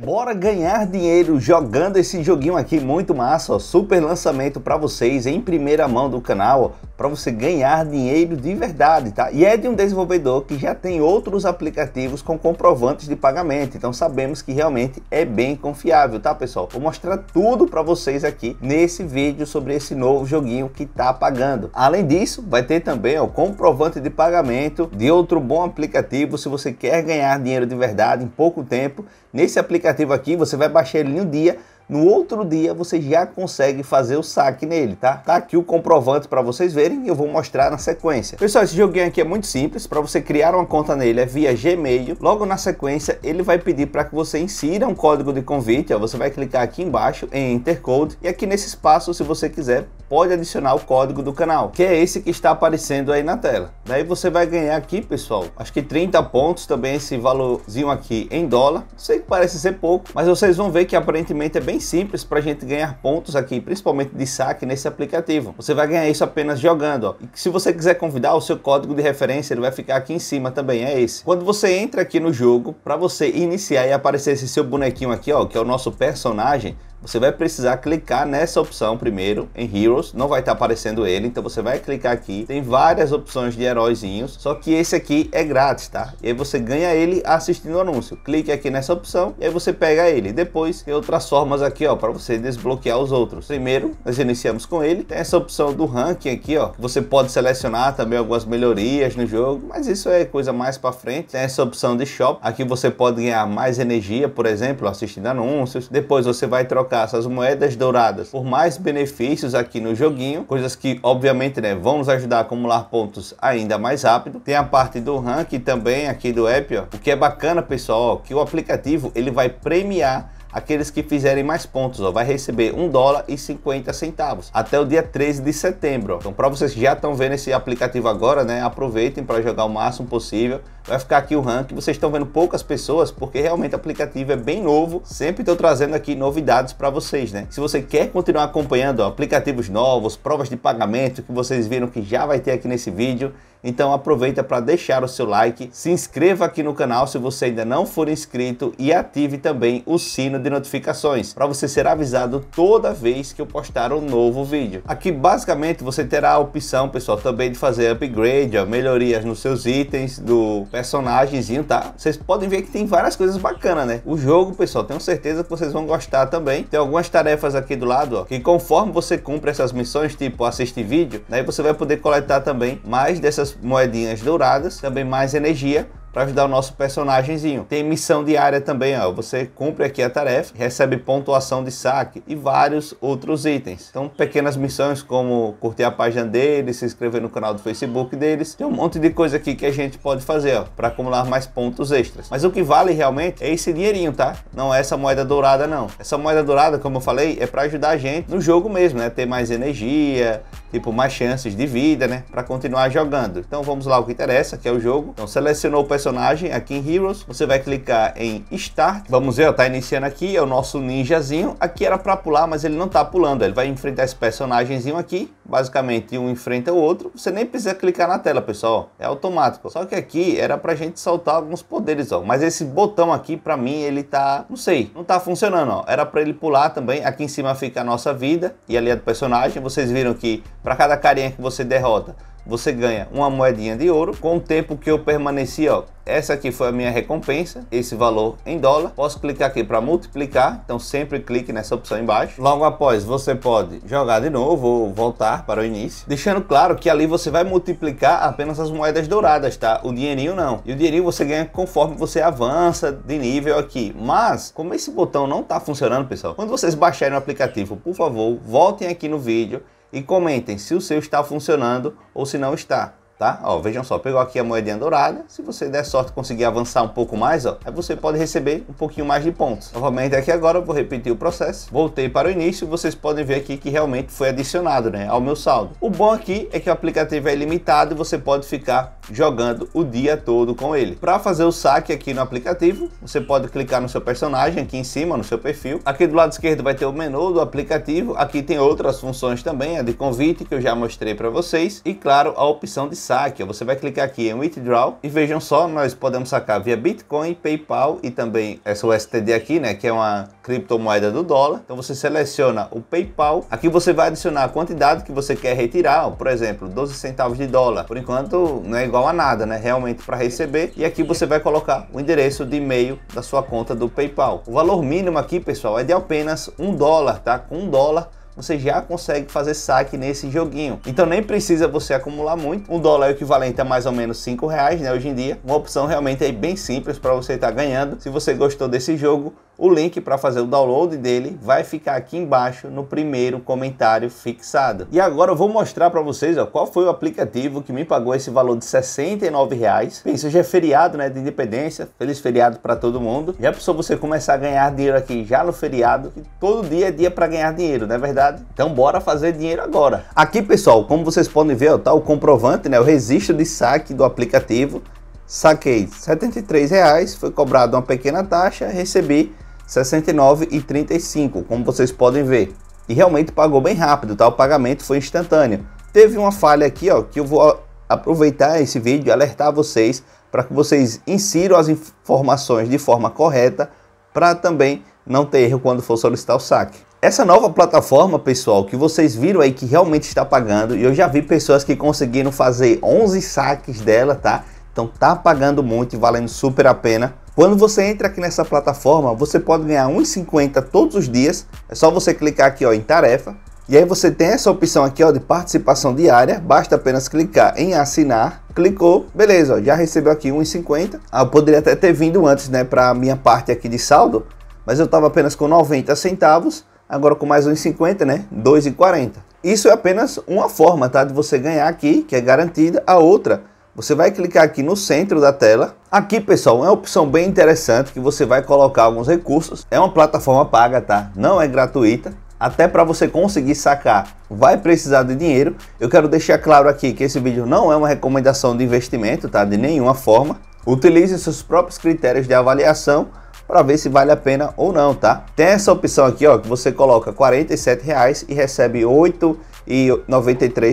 Bora ganhar dinheiro jogando esse joguinho aqui muito massa, ó, super lançamento para vocês em primeira mão do canal, para você ganhar dinheiro de verdade, tá? E é de um desenvolvedor que já tem outros aplicativos com comprovantes de pagamento, então sabemos que realmente é bem confiável, tá, pessoal? Vou mostrar tudo para vocês aqui nesse vídeo sobre esse novo joguinho que tá pagando. Além disso, vai ter também o comprovante de pagamento de outro bom aplicativo se você quer ganhar dinheiro de verdade em pouco tempo. Nesse aplicativo aqui, você vai baixar ele em um dia no outro dia você já consegue fazer o saque nele, tá? Tá aqui o comprovante para vocês verem e eu vou mostrar na sequência. Pessoal, esse joguinho aqui é muito simples, para você criar uma conta nele é via Gmail. Logo na sequência ele vai pedir para que você insira um código de convite, ó. você vai clicar aqui embaixo em Enter Code e aqui nesse espaço, se você quiser, pode adicionar o código do canal, que é esse que está aparecendo aí na tela. Daí você vai ganhar aqui, pessoal, acho que 30 pontos também esse valorzinho aqui em dólar. Sei que parece ser pouco, mas vocês vão ver que aparentemente é bem bem simples para a gente ganhar pontos aqui, principalmente de saque nesse aplicativo. Você vai ganhar isso apenas jogando. Ó. E se você quiser convidar, o seu código de referência ele vai ficar aqui em cima também, é esse. Quando você entra aqui no jogo, para você iniciar e aparecer esse seu bonequinho aqui, ó, que é o nosso personagem, você vai precisar clicar nessa opção primeiro, em Heroes, não vai estar tá aparecendo ele, então você vai clicar aqui, tem várias opções de heróizinhos, só que esse aqui é grátis, tá? E aí você ganha ele assistindo o anúncio, clique aqui nessa opção e aí você pega ele, depois tem outras formas aqui, ó, para você desbloquear os outros. Primeiro, nós iniciamos com ele, tem essa opção do ranking aqui, ó, você pode selecionar também algumas melhorias no jogo, mas isso é coisa mais para frente, tem essa opção de shop, aqui você pode ganhar mais energia, por exemplo, assistindo anúncios, depois você vai trocar trocar essas moedas douradas por mais benefícios aqui no joguinho, coisas que obviamente né, vão nos ajudar a acumular pontos ainda mais rápido. Tem a parte do rank também aqui do app, ó. o que é bacana pessoal, ó, que o aplicativo ele vai premiar aqueles que fizerem mais pontos, ó, vai receber um dólar e 50 centavos até o dia 13 de setembro. Ó. Então, para vocês que já estão vendo esse aplicativo agora, né, aproveitem para jogar o máximo possível. Vai ficar aqui o ranking. Vocês estão vendo poucas pessoas porque realmente o aplicativo é bem novo. Sempre estou trazendo aqui novidades para vocês, né? Se você quer continuar acompanhando ó, aplicativos novos, provas de pagamento que vocês viram que já vai ter aqui nesse vídeo, então aproveita para deixar o seu like, se inscreva aqui no canal se você ainda não for inscrito e ative também o sino de notificações para você ser avisado toda vez que eu postar um novo vídeo. Aqui basicamente você terá a opção, pessoal, também de fazer upgrade, ó, melhorias nos seus itens do personagemzinho, tá? Vocês podem ver que tem várias coisas bacanas, né? O jogo, pessoal, tenho certeza que vocês vão gostar também. Tem algumas tarefas aqui do lado, ó, que conforme você cumpre essas missões, tipo assistir vídeo, daí né, você vai poder coletar também mais dessas essas moedinhas douradas, também mais energia para ajudar o nosso personagemzinho. Tem missão diária também, ó. Você cumpre aqui a tarefa, recebe pontuação de saque e vários outros itens. Então, pequenas missões como curtir a página deles, se inscrever no canal do Facebook deles. Tem um monte de coisa aqui que a gente pode fazer, ó, para acumular mais pontos extras. Mas o que vale realmente é esse dinheirinho, tá? Não é essa moeda dourada não. Essa moeda dourada, como eu falei, é para ajudar a gente no jogo mesmo, né? Ter mais energia, tipo, mais chances de vida, né? Para continuar jogando. Então vamos lá o que interessa, que é o jogo. Então selecionou o personagem aqui em Heroes, você vai clicar em Start. Vamos ver, ó, tá iniciando aqui, é o nosso ninjazinho. Aqui era para pular, mas ele não tá pulando, ele vai enfrentar esse personagemzinho aqui basicamente um enfrenta o outro, você nem precisa clicar na tela, pessoal, é automático. Só que aqui era pra gente soltar alguns poderes, ó, mas esse botão aqui, pra mim, ele tá, não sei, não tá funcionando, ó. Era pra ele pular também, aqui em cima fica a nossa vida e ali a do personagem, vocês viram que pra cada carinha que você derrota, você ganha uma moedinha de ouro com o tempo que eu permaneci, ó. Essa aqui foi a minha recompensa, esse valor em dólar. Posso clicar aqui para multiplicar, então sempre clique nessa opção embaixo. Logo após, você pode jogar de novo ou voltar para o início, deixando claro que ali você vai multiplicar apenas as moedas douradas, tá? O dinheirinho não. E o dinheirinho você ganha conforme você avança de nível aqui. Mas, como esse botão não tá funcionando, pessoal, quando vocês baixarem o aplicativo, por favor, voltem aqui no vídeo e comentem se o seu está funcionando ou se não está tá? Ó, vejam só, pegou aqui a moedinha dourada, se você der sorte conseguir avançar um pouco mais, ó, aí você pode receber um pouquinho mais de pontos. Novamente aqui agora eu vou repetir o processo, voltei para o início, vocês podem ver aqui que realmente foi adicionado, né, ao meu saldo. O bom aqui é que o aplicativo é ilimitado e você pode ficar jogando o dia todo com ele. Para fazer o saque aqui no aplicativo, você pode clicar no seu personagem aqui em cima, no seu perfil. Aqui do lado esquerdo vai ter o menu do aplicativo, aqui tem outras funções também, a de convite que eu já mostrei para vocês e claro, a opção de saque, você vai clicar aqui em Withdraw e vejam só, nós podemos sacar via Bitcoin, PayPal e também essa USTD aqui, né, que é uma criptomoeda do dólar. Então você seleciona o PayPal, aqui você vai adicionar a quantidade que você quer retirar, por exemplo, 12 centavos de dólar. Por enquanto não é igual a nada, né, realmente para receber. E aqui você vai colocar o endereço de e-mail da sua conta do PayPal. O valor mínimo aqui, pessoal, é de apenas um dólar, tá? Com um dólar você já consegue fazer saque nesse joguinho. Então nem precisa você acumular muito. Um dólar é equivalente a mais ou menos 5 reais, né? Hoje em dia, uma opção realmente bem simples para você estar tá ganhando. Se você gostou desse jogo, o link para fazer o download dele vai ficar aqui embaixo no primeiro comentário fixado. E agora eu vou mostrar para vocês ó, qual foi o aplicativo que me pagou esse valor de 69 reais. Pensa, hoje é feriado né, de independência, feliz feriado para todo mundo. Já pensou você começar a ganhar dinheiro aqui já no feriado, que todo dia é dia para ganhar dinheiro, não é verdade? verdade? Então bora fazer dinheiro agora. Aqui, pessoal, como vocês podem ver, ó, tá o comprovante, né? O registro de saque do aplicativo. Saquei R$ foi cobrado uma pequena taxa, recebi R$ 69,35, como vocês podem ver. E realmente pagou bem rápido, tá? O pagamento foi instantâneo. Teve uma falha aqui, ó, que eu vou aproveitar esse vídeo e alertar vocês para que vocês insiram as informações de forma correta para também não ter erro quando for solicitar o saque. Essa nova plataforma, pessoal, que vocês viram aí que realmente está pagando, e eu já vi pessoas que conseguiram fazer 11 saques dela, tá? Então tá pagando muito e valendo super a pena. Quando você entra aqui nessa plataforma, você pode ganhar 1,50 todos os dias. É só você clicar aqui ó, em tarefa. E aí você tem essa opção aqui ó, de participação diária. Basta apenas clicar em assinar. Clicou, beleza, ó, já recebeu aqui 1,50. Ah, eu poderia até ter vindo antes né, para a minha parte aqui de saldo, mas eu estava apenas com 90 centavos agora com mais 1,50, né? 2,40. Isso é apenas uma forma, tá? De você ganhar aqui, que é garantida. A outra, você vai clicar aqui no centro da tela. Aqui, pessoal, é uma opção bem interessante que você vai colocar alguns recursos. É uma plataforma paga, tá? Não é gratuita. Até para você conseguir sacar, vai precisar de dinheiro. Eu quero deixar claro aqui que esse vídeo não é uma recomendação de investimento, tá? De nenhuma forma. Utilize seus próprios critérios de avaliação para ver se vale a pena ou não, tá? Tem essa opção aqui, ó, que você coloca R$ reais e recebe 8 e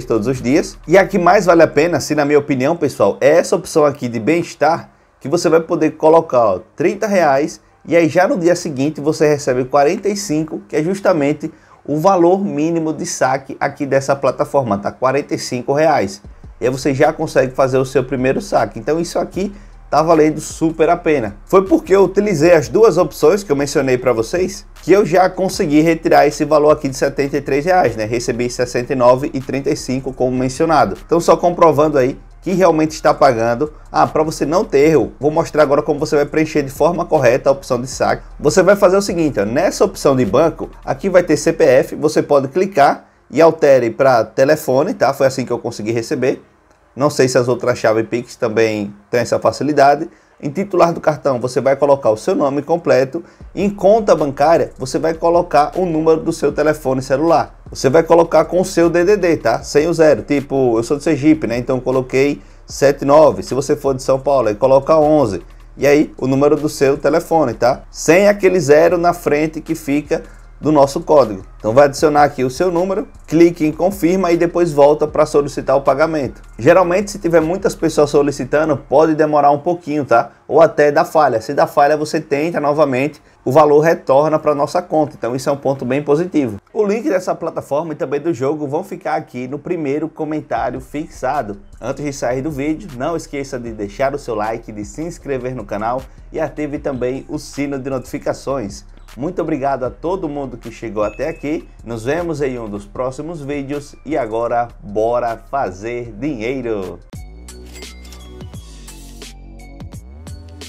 todos os dias. E a que mais vale a pena, se na minha opinião, pessoal, é essa opção aqui de bem-estar, que você vai poder colocar ó, reais e aí já no dia seguinte você recebe 45, que é justamente o valor mínimo de saque aqui dessa plataforma, tá? 45 reais. E aí você já consegue fazer o seu primeiro saque. Então isso aqui tá valendo super a pena. Foi porque eu utilizei as duas opções que eu mencionei para vocês que eu já consegui retirar esse valor aqui de 73 reais, né? Recebi 69,35 como mencionado. Então só comprovando aí que realmente está pagando. Ah, para você não ter erro, vou mostrar agora como você vai preencher de forma correta a opção de saque. Você vai fazer o seguinte, ó, nessa opção de banco, aqui vai ter CPF, você pode clicar e altere para telefone, tá? Foi assim que eu consegui receber. Não sei se as outras chaves Pix também têm essa facilidade. Em titular do cartão, você vai colocar o seu nome completo. Em conta bancária, você vai colocar o número do seu telefone celular. Você vai colocar com o seu DDD, tá? Sem o zero. Tipo, eu sou de Sergipe, né? Então eu coloquei 79. Se você for de São Paulo, aí coloca 11. E aí, o número do seu telefone, tá? Sem aquele zero na frente que fica do nosso código. Então vai adicionar aqui o seu número, clique em confirma e depois volta para solicitar o pagamento. Geralmente se tiver muitas pessoas solicitando, pode demorar um pouquinho, tá? Ou até dar falha. Se dá falha, você tenta novamente, o valor retorna para nossa conta. Então isso é um ponto bem positivo. O link dessa plataforma e também do jogo vão ficar aqui no primeiro comentário fixado. Antes de sair do vídeo, não esqueça de deixar o seu like, de se inscrever no canal e ative também o sino de notificações. Muito obrigado a todo mundo que chegou até aqui. Nos vemos em um dos próximos vídeos e agora bora fazer dinheiro.